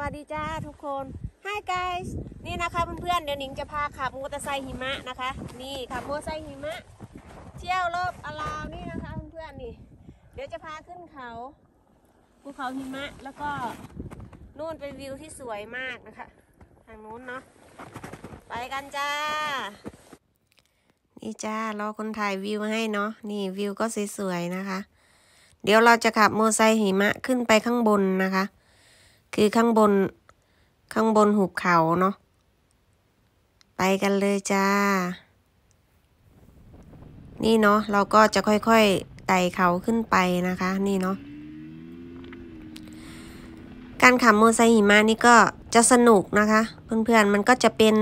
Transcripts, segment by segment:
วัสดีจ้า ทุกคน Hi guys นี่นะคะเพื่อนๆ เดี๋ยวหนิงจะพาขับมอเตอร์ไซค์หิมะนะคะ นี่ขับมอเตอร์ไซค์หิมะ เที่ยวรอบอลาวนี่นะคะเพื่อนๆนี่เดี๋ยวจะพาขึ้นเขา ภูเขาหิมะแล้วก็นู่นเป็นวิวที่สวยมากนะคะ ทางนู้นเนาะไปกันจ้า นี่จ้ารอคนถ่ายวิวให้เนาะนี่วิวก็สวยๆ นะคะ เดี๋ยวเราจะขับมอเตอร์ไซค์หิมะขึ้นไปข้างบนนะคะคือข้างบนข้างบนหุบเขาเนาะไปกันเลยจ้า นี่เนาะเราก็จะค่อยๆไต่เขาขึ้นไปนะคะนี่เนาะ การขับมอเตอร์ไซค์หิมะนี่ก็จะสนุกนะคะเพื่อนๆมันก็จะเป็น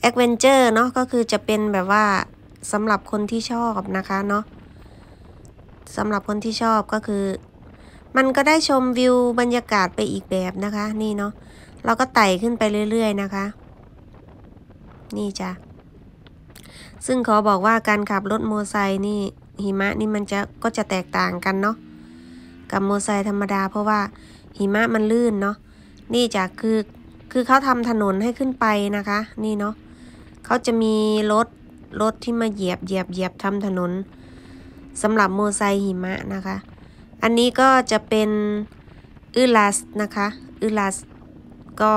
แอคเวนเจอร์เนาะก็คือจะเป็นแบบว่าสำหรับคนที่ชอบนะคะเนาะสำหรับคนที่ชอบก็คือมันก็ได้ชมวิวบรรยากาศไปอีกแบบนะคะ นี่เนาะ เราก็ไต่ขึ้นไปเรื่อย ๆ นะคะ นี่จ้ะ ซึ่งขอบอกว่าการขับรถโมไซนี่หิมะนี่มันจะก็จะแตกต่างกันเนาะ กับโมไซธรรมดา เพราะว่าหิมะมันลื่นเนาะ นี่จ้ะคือ คือเขาทำถนนให้ขึ้นไปนะคะ นี่เนาะเขาจะมีรถรถที่มาเหยียบเหยียบเหยียบทำถนนสำหรับโมไซหิมะนะคะอันนี้ก็จะเป็นอือลัสนะคะอือลัสก็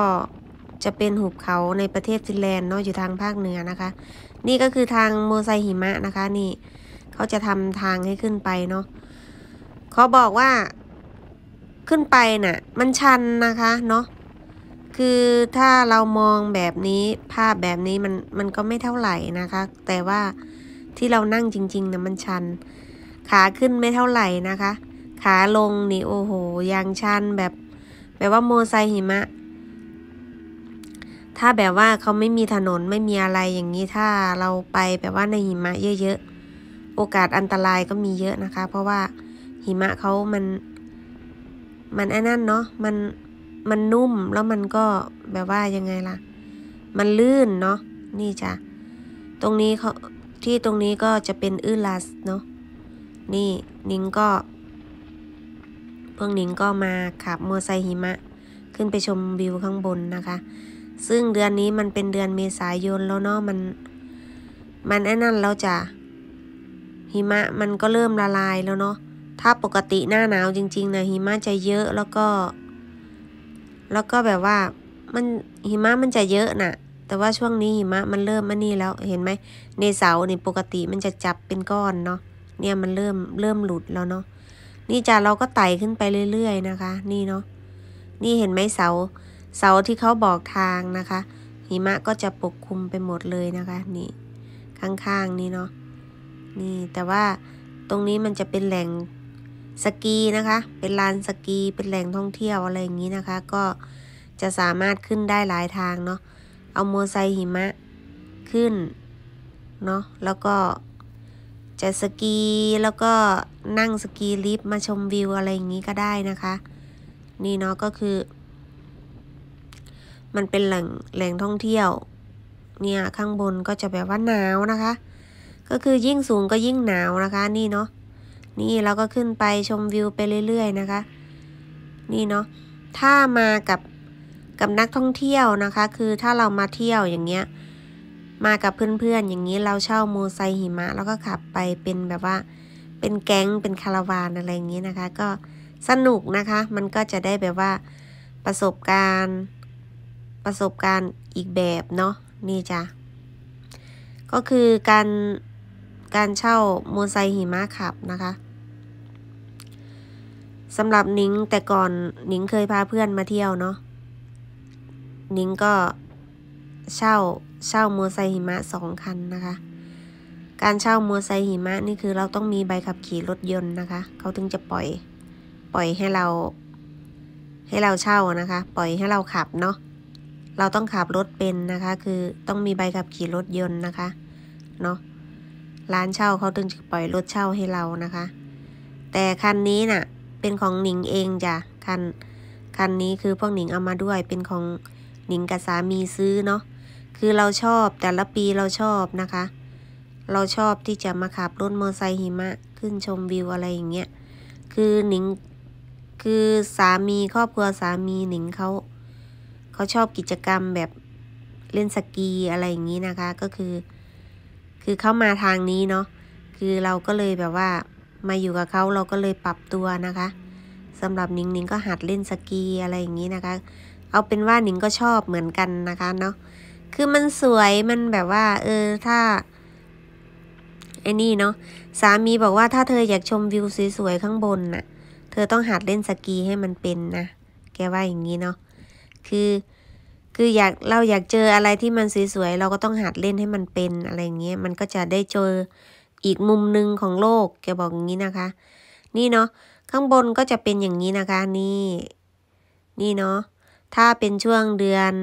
จะเป็นหุบเขาในประเทศฟินแลนด์เนาะอยู่ทางภาคเหนือนะคะ นี่ก็คือทางโมไซหิมะนะคะ นี่เขาจะทำทางให้ขึ้นไปเนาะเขาบอกว่าขึ้นไปน่ะมันชันนะคะเนาะคือถ้าเรามองแบบนี้ภาพแบบนี้มันมันก็ไม่เท่าไหร่นะคะ แต่ว่าที่เรานั่งจริงๆนะมันชัน ขาขึ้นไม่เท่าไหร่นะคะขาลงนี่โอ้โหยางชันแบบแบบว่า โมไซหิมะ ถ้าแบบว่าเขาไม่มีถนนไม่มีอะไรอย่างนี้ถ้าเราไปแบบว่า ในหิมะเยอะๆ โอกาสอันตรายก็มีเยอะนะคะ เพราะว่า หิมะเขามัน มันอนั่นเนาะ มัน มันนุ่มแล้วมันก็ แบบว่ายังไงล่ะ มันลื่นเนาะนี่จ้ะ ตรงนี้เขาที่ตรงนี้ก็จะเป็นอื้อลัส เนาะ นี่นิ้งก็พว่หนิงก็มาขับมอไซค์หิมะขึ้นไปชมวิวข้างบนนะคะ ซึ่งเดือนนี้มันเป็นเดือนเมษายนแล้วเนาะมันมันไอ้นั่นแล้วจ้ะหิมะมันก็เริ่มละลายแล้วเนาะ ถ้าปกติหน้าหนาวจริงๆนะหิมะจะเยอะแล้วก็ แล้วก็แบบว่า มันหิมะมันจะเยอะนะ่ะ แต่ว่าช่วงนี้หิมะมันเริ่มมันนี่แล้วเห็นไหมในเสาเนี่ปกติมันจะจับเป็นก้อนเนาะ เนี่ยมันเริ่มเริ่มหลุดแล้วเนาะนี่จ้ะเราก็ไต่ขึ้นไปเรื่อย ๆ นะคะ นี่เนาะนี่เห็นไหมเสาเสาที่เขาบอกทางนะคะ หิมะก็จะปกคลุมไปหมดเลยนะคะ นี่ข้างๆนี่เนาะนี่แต่ว่าตรงนี้มันจะเป็นแหล่งสกีนะคะ เป็นลานสกีเป็นแหล่งท่องเที่ยวอะไรอย่างนี้นะคะ ก็จะสามารถขึ้นได้หลายทางเนาะเอาโมไซหิมะขึ้นเนาะแล้วก็จะสกีแล้วก็นั่งสกีลิฟต์มาชมวิวอะไรอย่างนี้ก็ได้นะคะนี่เนาะก็คือ มันเป็นแหล่งแหล่งท่องเที่ยวเนี่ยข้างบนก็จะแบบว่าหนาวนะคะ ก็คือยิ่งสูงก็ยิ่งหนาวนะคะ นี่เนาะนี่เราก็ขึ้นไปชมวิวไปเรื่อยๆนะคะ นี่เนาะถ้ามากับกับนักท่องเที่ยวนะคะ คือถ้าเรามาเที่ยวอย่างเงี้ยมากับเพื่อนๆ อย่างนี้เราเช่าโมไซหิมะ แล้วก็ขับไปเป็นแบบว่าเป็นแก๊ง เป็นคาราวานอะไรอย่างนี้นะคะ ก็สนุกนะคะ มันก็จะได้แบบว่าประสบการณ์ประสบการณ์ อีกแบบเนาะนี่จ้ะก็คือการการเช่าโมไซหิมะขับนะคะสำหรับนิงแต่ก่อนนิงเคยพาเพื่อนมาเที่ยวเนาะนิงก็เช่าเช่ามอเตอร์ไซค์หิมะสองคันนะคะ การเช่ามอเตอร์ไซค์หิมะนี่คือเราต้องมีใบขับขี่รถยนต์นะคะเขาถึงจะปล่อยปล่อยให้เรา ให้เราเช่านะคะ ปล่อยให้เราขับเนาะเราต้องขับรถเป็นนะคะ คือต้องมีใบขับขี่รถยนต์นะคะเนาะร้านเช่าเขาถึงจะปล่อยรถเช่าให้เรานะคะ แต่คันนี้นะ่ะเป็นของหนิงเองจ้ะคันคันนี้คือพวกหนิงเอามาด้วยเป็นของหนิงกับสามีซื้อเนาะคือเราชอบแต่ละปีเราชอบนะคะ เราชอบที่จะมาขับรถมอเตอร์ไซค์หิมะขึ้นชมวิวอะไรอย่างเงี้ยคือหนิงคือสามีครอบครัวสามีหนิงเขาเขาชอบกิจกรรมแบบเล่นสกีอะไรอย่างงี้นะคะก็คือ คือเข้ามาทางนี้เนาะคือเราก็เลยแบบว่ามาอยู่กับเขาเราก็เลยปรับตัวนะคะสำหรับหนิงหนิงก็หัดเล่นสกีอะไรอย่างงี้นะคะเอาเป็นว่าหนิงก็ชอบเหมือนกันนะคะเนาะคือมันสวย มันแบบว่า เออ ถ้าไอ้นี่เนาะ สามีบอกว่าถ้าเธออยากชมวิวสวยๆ ข้างบนน่ะ เธอต้องหัดเล่นสกีให้มันเป็นนะ แกว่าอย่างนี้เนาะ คือ คืออยาก เราอยากเจออะไรที่มันสวยๆ เราก็ต้องหัดเล่นให้มันเป็นอะไรเงี้ย มันก็จะได้เจออีกมุมหนึ่งของโลก แกบอกอย่างนี้นะคะ นี่เนาะ ข้างบนก็จะเป็นอย่างนี้นะคะ นี่ นี่เนาะ ถ้าเป็นช่วงเดือน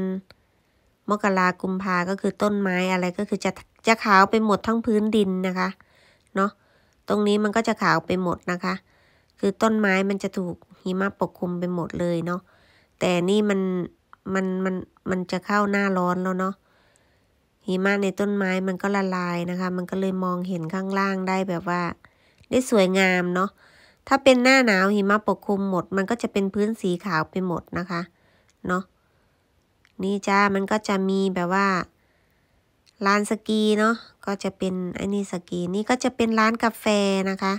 มกรากุมภาก็คือต้นไม้อะไรก็คือจะจะขาวไปหมดทั้งพื้นดินนะคะเนาะตรงนี้มันก็จะขาวไปหมดนะคะ คือต้นไม้มันจะถูกหิมะปกคลุมไปหมดเลยเนาะแต่นี่มันมันมันมันจะเข้าหน้าร้อนแล้วเนาะหิมะในต้นไม้มันก็ละลายนะคะ มันก็เลยมองเห็นข้างล่างได้แบบว่า ได้สวยงามเนาะถ้าเป็นหน้าหนาวหิมะปกคลุมหมด มันก็จะเป็นพื้นสีขาวไปหมดนะคะ เนาะนี่จ้ามันก็จะมีแบบว่า ร้านสกีเนาะ ก็จะเป็นไอ้นี่สกี นี่ก็จะเป็นร้านกาแฟนะคะ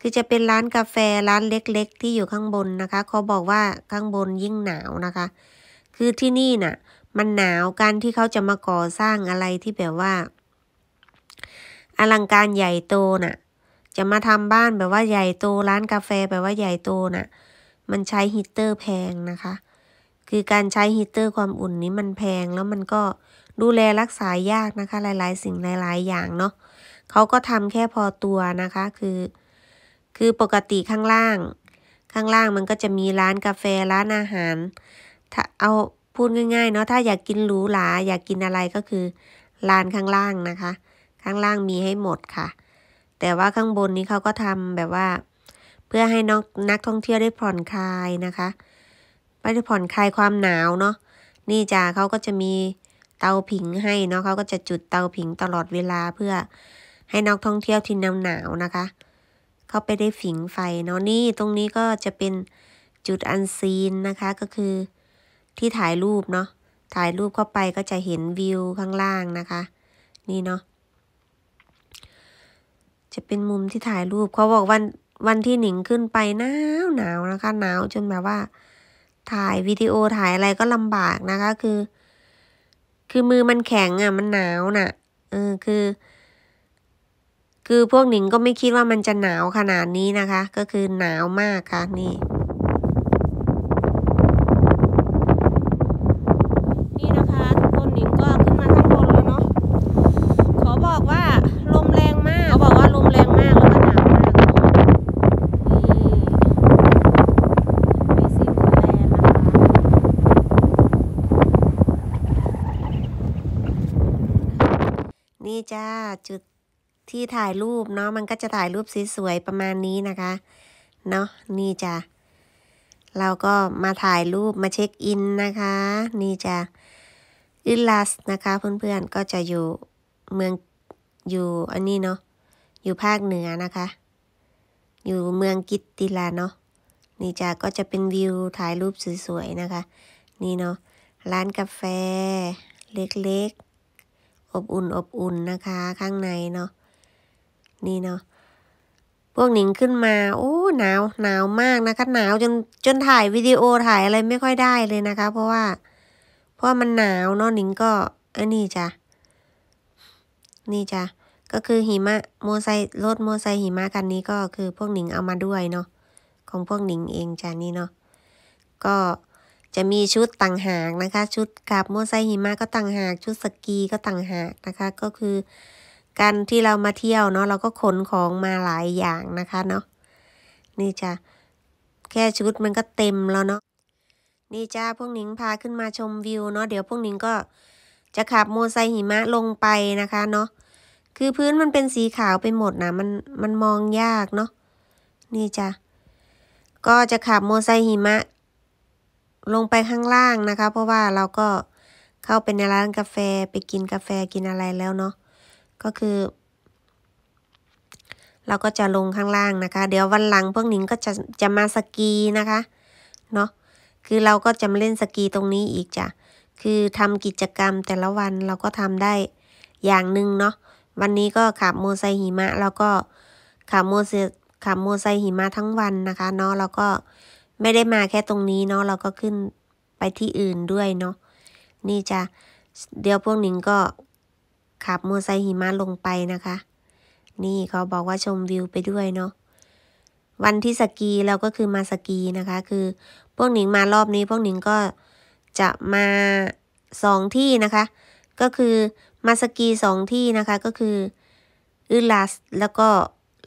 คือจะเป็นร้านกาแฟร้านเล็ก ๆ ที่อยู่ข้างบนนะคะ เขาบอกว่า ข้างบนยิ่งหนาวนะคะ คือที่นี่น่ะ มันหนาวการที่เขาจะมาก่อสร้างอะไรที่แบบว่า อลังการใหญ่โตน่ะ จะมาทำบ้านแบบว่าใหญ่โต ร้านกาแฟแบบว่าใหญ่โตน่ะ มันใช้ฮีเตอร์แพงนะคะคือการใช้ฮีเตอร์ความอุ่นนี้มันแพงแล้วมันก็ดูแลรักษายากนะคะ หลายๆ สิ่งหลายๆ อย่างเนาะเขาก็ทำแค่พอตัวนะคะคือ คือปกติข้างล่าง ข้างล่างมันก็จะมีร้านกาแฟร้านอาหาร ถ้าเอาพูดง่ายๆ เนาะถ้าอยากกินหรูหราอยากกินอะไรก็คือร้านข้างล่างนะคะ ข้างล่างมีให้หมดค่ะ แต่ว่าข้างบนนี้เขาก็ทำแบบว่า เพื่อให้นักนักท่องเที่ยวได้ผ่อนคลายนะคะไปผ่อนคลายความหนาวเนาะ นี่จ้าเขาก็จะมีเตาผิงให้เนาะเขาก็จะจุดเตาผิงตลอดเวลาเพื่อให้นักท่องเที่ยวที่หนาวหนาวนะคะ เขาไปได้ผิงไฟเนาะ นี่ตรงนี้ก็จะเป็นจุดอันซีนนะคะ ก็คือ ที่ถ่ายรูปเนาะ ถ่ายรูปเข้าไปก็จะเห็นวิวข้างล่างนะคะ นี่เนาะ จะเป็นมุมที่ถ่ายรูปเขาบอกวันวันที่หนิงขึ้นไปหนาวหนาวนะคะ หนาวจนแบบว่าถ่ายวิดีโอถ่ายอะไรก็ลำบากนะคะ คือ คือมือมันแข็งอะ่ะ มันหนาวนะ่ะ เออคือ คือพวกหนิงก็ไม่คิดว่ามันจะหนาวขนาดนี้นะคะ ก็คือหนาวมากค่ะนี่จ้าจุดที่ถ่ายรูปเนาะมันก็จะถ่ายรูปสวยๆประมาณนี้นะคะเนาะนี่จ้ะเราก็มาถ่ายรูปมาเช็คอินนะคะนี่จ้ะอิลัสนะคะเพื่อนๆก็จะอยู่เมืองอยู่อันนี้เนาะอยู่ภาคเหนือนะคะ อยู่เมืองกิตติลาเนาะนี่จ้ะก็จะเป็นวิวถ่ายรูปสวยๆนะคะนี่เนาะร้านกาแฟเล็กอบอุ่นอบอุ่นนะคะข้างในเนาะนี่เนาะพวกหนิงขึ้นมา โอ้หนาว หนาวมากนะคะหนาวจนจนถ่ายวิดีโอถ่ายอะไรไม่ค่อยได้เลยนะคะ เพราะว่าเพราะมันหนาวเนาะหนิงก็อันนี้จ้ะนี่จ้ะก็คือหิมะโมไซรถโมไซหิมะคันนี้ก็คือพวกหนิงเอามาด้วยเนาะของพวกหนิงเองจ้ะนี่เนาะก็จะมีชุดต่างหากนะคะ ชุดขับมอไซค์หิมะก็ต่างหากชุดสกีก็ต่างหากนะคะ ก็คือ การที่เรามาเที่ยวเนาะเราก็ขนของมาหลายอย่างนะคะเนาะนี่จ้ะแค่ชุดมันก็เต็มแล้วเนาะนี่จ้าพวกหนิงพาขึ้นมาชมวิวเนาะเดี๋ยวพวกหนิงก็จะขับโมไซหิมะลงไปนะคะเนาะคือพื้นมันเป็นสีขาวไปหมดนะมันมันมองยากเนาะนี่จ้ะก็จะขับโมไซหิมะลงไปข้างล่างนะคะ เพราะว่าเราก็เข้าไปในร้านกาแฟไปกินกาแฟกินอะไรแล้วเนาะก็คือ เราก็จะลงข้างล่างนะคะ เดี๋ยววันหลังพวกหนิงก็จะจะมาสกีนะคะเนาะคือเราก็จะมาเล่นสกีตรงนี้อีกจ้ะคือทำกิจกรรมแต่ละวันเราก็ทำได้อย่างหนึ่งเนาะวันนี้ก็ขับโมไซหิมะ แล้วก็ขับโมเสขับโมไซหิมะทั้งวันนะคะ เนาะแล้วก็ไม่ได้มาแค่ตรงนี้เนาะ เราก็ขึ้นไปที่อื่นด้วยเนาะ นี่จะเดี๋ยวพวกหนิงก็ขับมอไซค์หิมะลงไปนะคะ นี่เขาบอกว่าชมวิวไปด้วยเนาะ วันที่สกีเราก็คือมาสกีนะคะ คือพวกหนิงมารอบนี้พวกหนิงก็จะมาสองที่นะคะ ก็คือมาสกีสองที่นะคะ ก็คือออลัสแล้วก็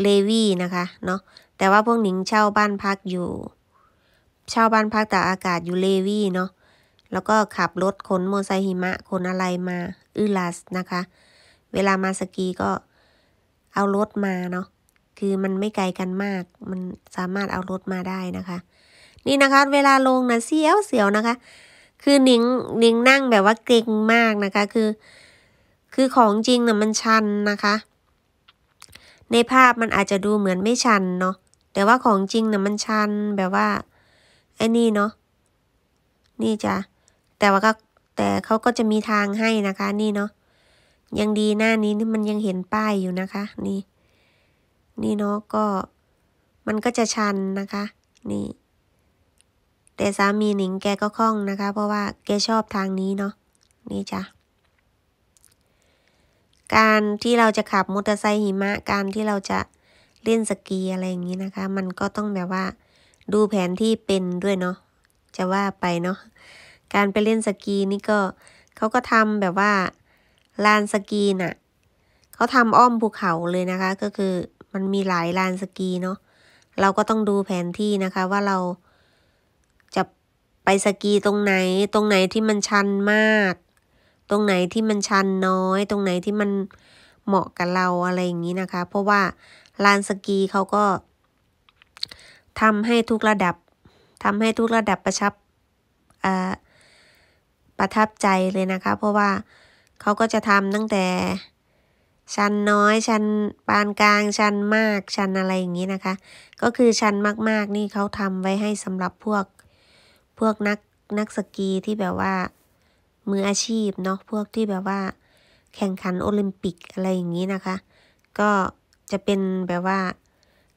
เลวีนะคะเนาะแต่ว่าพวกหนิงเช่าบ้านพักอยู่ชาวบ้านพักตากอากาศอยู่เลวีเนาะ แล้วก็ขับรถขนโมไซหิมะขนอะไรมาอือลาสนะคะ เวลามาสกีก็เอารถมาเนาะ คือมันไม่ไกลกันมาก มันสามารถเอารถมาได้นะคะ นี่นะคะ เวลาลงนะเสียวเสียวนะคะ คือหนิงหนิงนั่งแบบว่าเกรงมากนะคะ คือ คือของจริงนะ่ะมันชันนะคะ ในภาพมันอาจจะดูเหมือนไม่ชันเนาะ แต่ว่าของจริงนะ่ะมันชันแบบว่าไอ้นี่เนาะ นี่จ้ะ แต่ว่าก็แต่เขาก็จะมีทางให้นะคะนี่เนาะ ยังดีหน้านี้มันยังเห็นป้ายอยู่นะคะนี่ นี่เนาะก็มันก็จะชันนะคะนี่ แต่สามีหนิงแกก็คล่องนะคะ เพราะว่าแกชอบทางนี้เนาะนี่จ้ะ การที่เราจะขับมอเตอร์ไซค์หิมะการที่เราจะเล่นสกีอะไรอย่างนี้นะคะ มันก็ต้องแบบว่าดูแผนที่เป็นด้วยเนาะ จะว่าไปเนาะ การไปเล่นสกีนี่ก็เขาก็ทำแบบว่าลานสกีน่ะเขาทำอ้อมภูเขาเลยนะคะ ก็คือมันมีหลายลานสกีเนาะ เราก็ต้องดูแผนที่นะคะว่าเรา จะไปสกีตรงไหน ตรงไหนที่มันชันมาก ตรงไหนที่มันชันน้อย ตรงไหนที่มันเหมาะกับเราอะไรอย่างนี้นะคะ เพราะว่าลานสกีเขาก็ทำให้ทุกระดับทำให้ทุกระดับประชับประทับใจเลยนะคะ เพราะว่าเขาก็จะทำตั้งแต่ ชั้นน้อย ชั้นปานกลาง ชั้นมากชั้นอะไรอย่างนี้นะคะ ก็คือชั้นมาก ๆนี่เขาทำไว้ให้สำหรับพวกพวกนักนักสกีที่แบบว่า มืออาชีพเนาะพวกที่แบบว่า แข่งขันโอลิมปิกอะไรอย่างนี้นะคะ ก็จะเป็นแบบว่า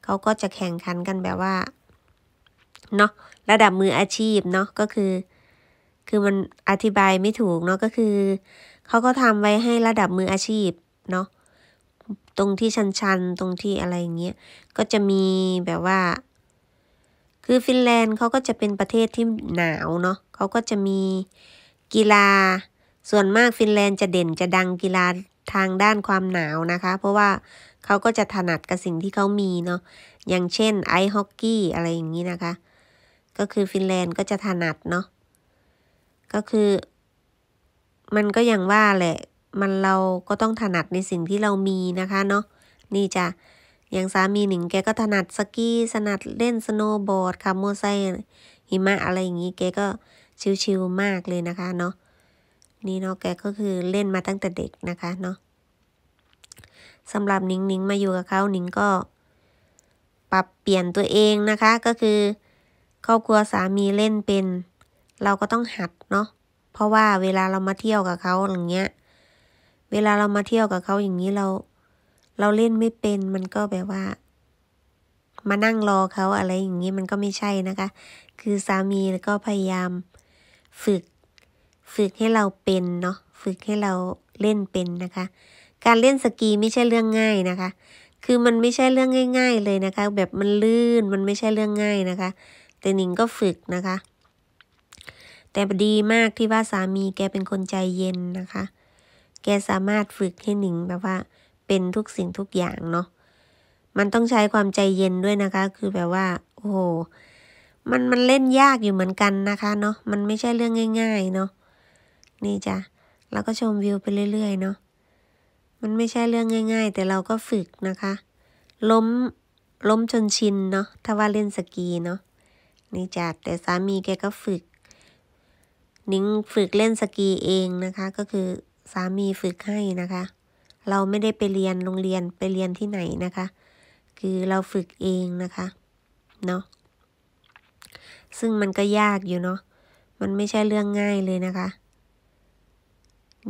เขาก็จะแข่งขันกันแบบว่า เนาะระดับมืออาชีพเนาะก็คือ คือมันอธิบายไม่ถูกเนาะก็คือเขาก็ทำไว้ให้ระดับมืออาชีพเนาะตรงที่ชันๆตรงที่อะไรอย่างเงี้ยก็จะมีแบบว่า คือฟินแลนด์เขาก็จะเป็นประเทศที่หนาวเนาะเขาก็จะมีกีฬา ส่วนมากฟินแลนด์จะเด่นจะดังกีฬาทางด้านความหนาวนะคะเพราะว่าเขาก็จะถนัดกับสิ่งที่เขามีเนาะ อย่างเช่นไอฮอกกี้อะไรอย่างนี้นะคะ ก็คือฟินแลนด์ก็จะถนัดเนาะ ก็คือ มันก็อย่างว่าแหละ มันเราก็ต้องถนัดในสิ่งที่เรามีนะคะเนาะ นี่จะอย่างสามีหนิงแกก็ถนัดสกีถนัดเล่นสโนว์บอร์ดคาโมเไซหิมะอะไรอย่างนี้แกก็ชิวๆมากเลยนะคะเนาะ นี่เนาะแกก็คือเล่นมาตั้งแต่เด็กนะคะเนาะสำหรับนิงนิงมาอยู่กับเขา นิงก็ปรับเปลี่ยนตัวเองนะคะ ก็คือครอบครัวสามีเล่นเป็น เราก็ต้องหัดเนาะ เพราะว่าเวลาเรามาเที่ยวกับเขาอย่างเงี้ย เวลาเรามาเที่ยวกับเขาอย่างนี้เรา เราเล่นไม่เป็น มันก็แบบว่า มานั่งรอเขาอะไรอย่างนี้มันก็ไม่ใช่นะคะ คือสามีก็พยายามฝึก ฝึกให้เราเป็นเนาะ ฝึกให้เราเล่นเป็นนะคะการเล่นสกีไม่ใช่เรื่องง่ายนะคะ คือมันไม่ใช่เรื่องง่าย ๆเลยนะคะ แบบมันลื่น มันไม่ใช่เรื่องง่ายนะคะแต่หนิงก็ฝึกนะคะ แต่ดีมากที่ว่าสามี แกเป็นคนใจเย็นนะคะ แกสามารถฝึกให้หนิงแบบว่า เป็นทุกสิ่งทุกอย่างเนาะ มันต้องใช้ความใจเย็นด้วยนะคะ คือแบบว่า โอ้โห มันมันเล่นยากอยู่เหมือนกันนะคะเนาะ มันไม่ใช่เรื่องง่ายๆเนาะ นี่จ้ะ แล้วก็ชมวิวไปเรื่อยๆเนาะมันไม่ใช่เรื่องง่ายๆ แต่เราก็ฝึกนะคะ ล้ม ล้มจนชินเนาะ ถ้าว่าเล่นสกีเนาะนี่จัดแต่สามีแกก็ฝึก นิ้งฝึกเล่นสกีเองนะคะ ก็คือสามีฝึกให้นะคะ เราไม่ได้ไปเรียนโรงเรียนไปเรียนที่ไหนนะคะ คือเราฝึกเองนะคะ เนาะ ซึ่งมันก็ยากอยู่เนาะ มันไม่ใช่เรื่องง่ายเลยนะคะ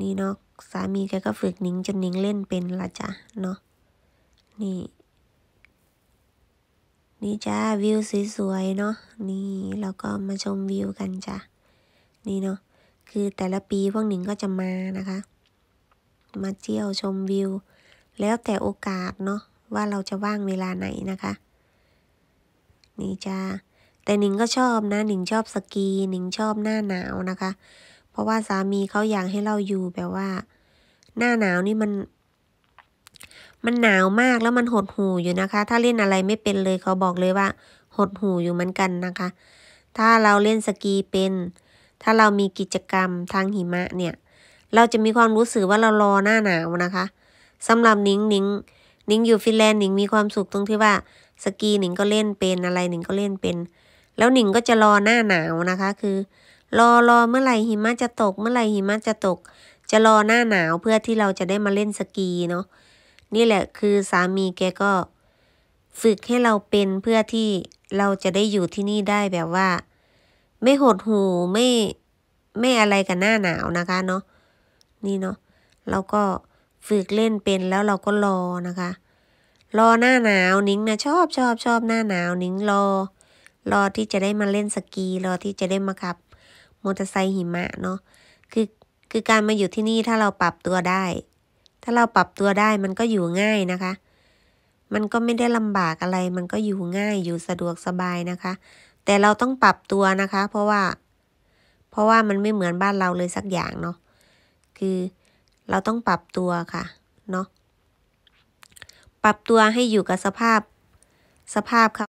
นี่เนาะสามีแกก็ฝึกนิ้งจนนิ้งเล่นเป็นละจ้ะเนาะนี่นี่จ้าวิวสวยๆเนาะนี่เราก็มาชมวิวกันจ้ะนี่เนาะคือแต่ละปีพวกหนิงก็จะมานะคะ มาเที่ยวชมวิวแล้วแต่โอกาสเนาะว่าเราจะว่างเวลาไหนนะคะ นี่จ้าแต่หนิงก็ชอบนะหนิงชอบสกีหนิงชอบหน้าหนาวนะคะราะว่าสามีเขาอยากให้เราอยู่แบบว่า หน้าหนาวนี่มัน มันหนาวมากแล้วมันหดหูอยู่นะคะ ถ้าเล่นอะไรไม่เป็นเลยเขาบอกเลยว่า หดหูอยู่เหมือนกันนะคะ ถ้าเราเล่นสกีเป็น ถ้าเรามีกิจกรรมทางหิมะเนี่ย เราจะมีความรู้สึกว่าเรารอหน้าหนาวนะคะ สำหรับนิงนิงนิงอยู่ฟินแลนด์นิงมีความสุขตรงที่ว่า สกีหนิงก็เล่นเป็น อะไรหนิงก็เล่นเป็น แล้วหนิงก็จะรอหน้าหนาวนะคะคือรอรอเมื่อไหร่หิมะจะตก เมื่อไหร่หิมะจะตก จะรอหน้าหนาวเพื่อที่เราจะได้มาเล่นสกีเนาะนี่แหละคือสามีแกก็ ฝึกให้เราเป็นเพื่อที่เราจะได้อยู่ที่นี่ได้แบบว่า ไม่หดหูไม่ไม่อะไรกับหน้าหนาวนะคะเนาะนี่เนาะเราก็ฝึกเล่นเป็นแล้วเราก็รอนะคะ รอหน้าหนาวนิ้งนะชอบชอบชอบหน้าหนาวนิ้งรอ รอที่จะได้มาเล่นสกีรอที่จะได้มาขับมอเตอร์ไซค์หิมะเนาะคือคือการมาอยู่ที่นี่ถ้าเราปรับตัวได้ ถ้าเราปรับตัวได้มันก็อยู่ง่ายนะคะ มันก็ไม่ได้ลำบากอะไร มันก็อยู่ง่ายอยู่สะดวกสบายนะคะ แต่เราต้องปรับตัวนะคะ เพราะว่า เพราะว่ามันไม่เหมือนบ้านเราเลยสักอย่างเนาะคือเราต้องปรับตัวค่ะเนาะปรับตัวให้อยู่กับสภาพสภาพค่ะ